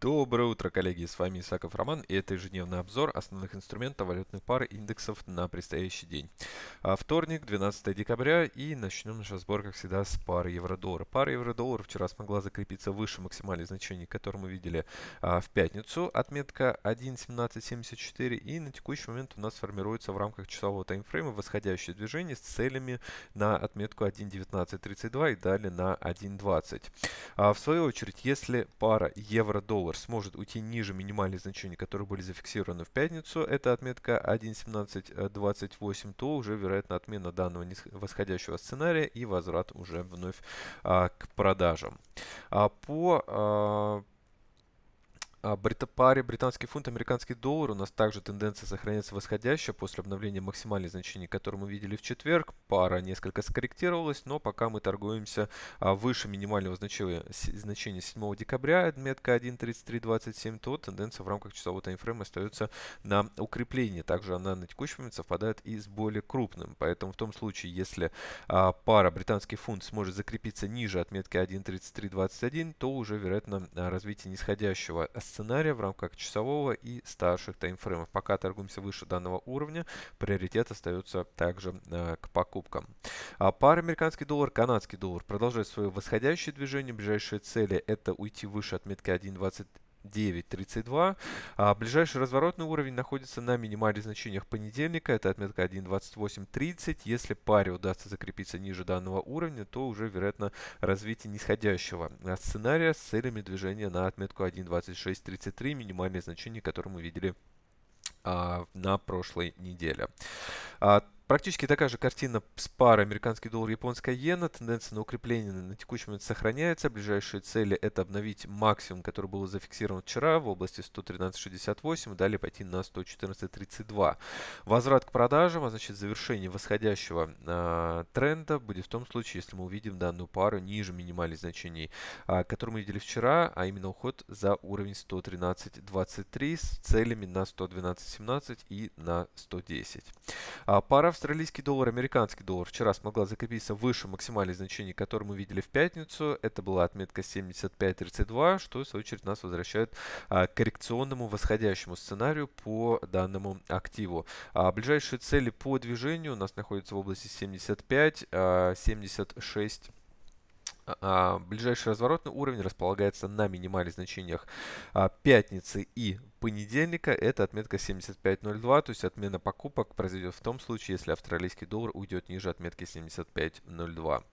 Доброе утро, коллеги! С вами Исаков Роман и это ежедневный обзор основных инструментов валютных пар индексов на предстоящий день. А вторник, 12 декабря и начнем наш разбор, как всегда, с пары евро доллар. Пара евро доллар вчера смогла закрепиться выше максимальных значений, которые мы видели а, в пятницу. Отметка 1.1774 и на текущий момент у нас формируется в рамках часового таймфрейма восходящее движение с целями на отметку 1.1932 и далее на 1.20. А, в свою очередь, если пара евро-доллар доллар сможет уйти ниже минимальных значений, которые были зафиксированы в пятницу, это отметка 1.1728, то уже вероятно отмена данного восходящего сценария и возврат уже вновь а, к продажам. А по а, а, Брит... паре британский фунт, американский доллар у нас также тенденция сохраняется восходящая после обновления максимальных значений, которые мы видели в четверг. Пара несколько скорректировалась, но пока мы торгуемся а, выше минимального значения, значения 7 декабря, отметка 1.3327, то тенденция в рамках часового таймфрейма остается на укреплении. Также она на текущий момент совпадает и с более крупным. Поэтому в том случае, если а, пара британский фунт сможет закрепиться ниже отметки 1.3321, то уже вероятно развитие нисходящего сценария в рамках часового и старших таймфреймов. Пока торгуемся выше данного уровня, приоритет остается также э, к покупкам. А пара американский доллар, канадский доллар продолжает свое восходящее движение. Ближайшие цели это уйти выше отметки 1,20. 9.32. А ближайший разворотный уровень находится на минимальных значениях понедельника. Это отметка 1.28.30. Если паре удастся закрепиться ниже данного уровня, то уже вероятно развитие нисходящего а, сценария с целями движения на отметку 1.26.33, минимальные значения которые мы видели а, на прошлой неделе. А, Практически такая же картина с парой американский доллар, японская иена. Тенденция на укрепление на текущий момент сохраняется. Ближайшие цели это обновить максимум, который был зафиксирован вчера в области 113.68 далее пойти на 114.32. Возврат к продажам, а значит завершение восходящего э, тренда будет в том случае, если мы увидим данную пару ниже минимальных значений, э, а, которые мы видели вчера, а именно уход за уровень 113.23 с целями на 112.17 и на 110. А пара в австралийский доллар, американский доллар вчера смогла закрепиться выше максимальных значений, которые мы видели в пятницу. Это была отметка 75.32, что в свою очередь нас возвращает а, к коррекционному восходящему сценарию по данному активу. А, ближайшие цели по движению у нас находятся в области 75, а, 76 а, а, ближайший разворотный уровень располагается на минимальных значениях а, пятницы и понедельника. Это отметка 75.02, то есть отмена покупок произойдет в том случае, если австралийский доллар уйдет ниже отметки 75.02.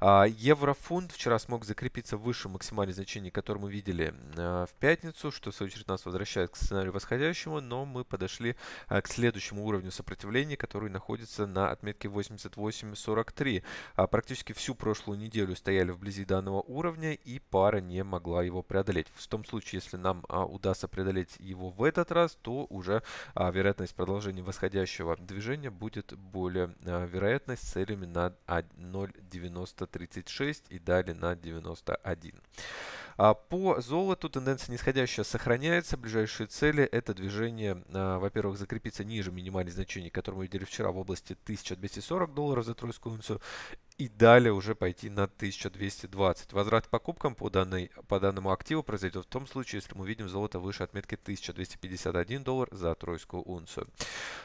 А, еврофунт вчера смог закрепиться выше максимальной значения, которое мы видели э, в пятницу, что в свою очередь нас возвращает к сценарию восходящему, но мы подошли э, к следующему уровню сопротивления, который находится на отметке 88.43. А, практически всю прошлую неделю стояли вблизи данного уровня и пара не могла его преодолеть. В том случае, если нам а, удастся преодолеть его в этот раз, то уже а, вероятность продолжения восходящего движения будет более а, вероятной с целями на 0,9036 и далее на 91. А, по золоту тенденция нисходящая сохраняется. Ближайшие цели – это движение, а, во-первых, закрепиться ниже минимальных значений, которые мы видели вчера в области 1240 долларов за тройскую унцию, и далее уже пойти на 1220. Возврат к покупкам по, данной, по данному активу произойдет в том случае, если мы видим золото выше отметки 1251 доллар за тройскую унцию.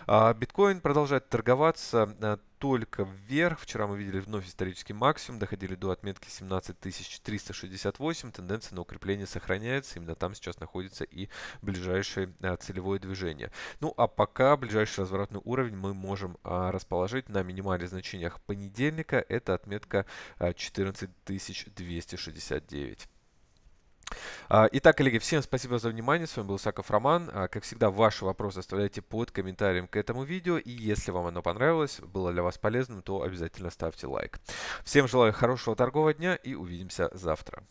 А биткоин продолжает торговаться а, только вверх. Вчера мы видели вновь исторический максимум, доходили до отметки 17368, тенденция на укрепление сохраняется, именно там сейчас находится и ближайшее а, целевое движение. Ну а пока ближайший разворотный уровень мы можем а, расположить на минимальных значениях понедельника, это отметка а, 14269. А, итак, коллеги, всем спасибо за внимание. С вами был Саков Роман. А, как всегда, ваши вопросы оставляйте под комментарием к этому видео. И если вам оно понравилось, было для вас полезным, то обязательно ставьте лайк. Всем желаю хорошего торгового дня и увидимся завтра.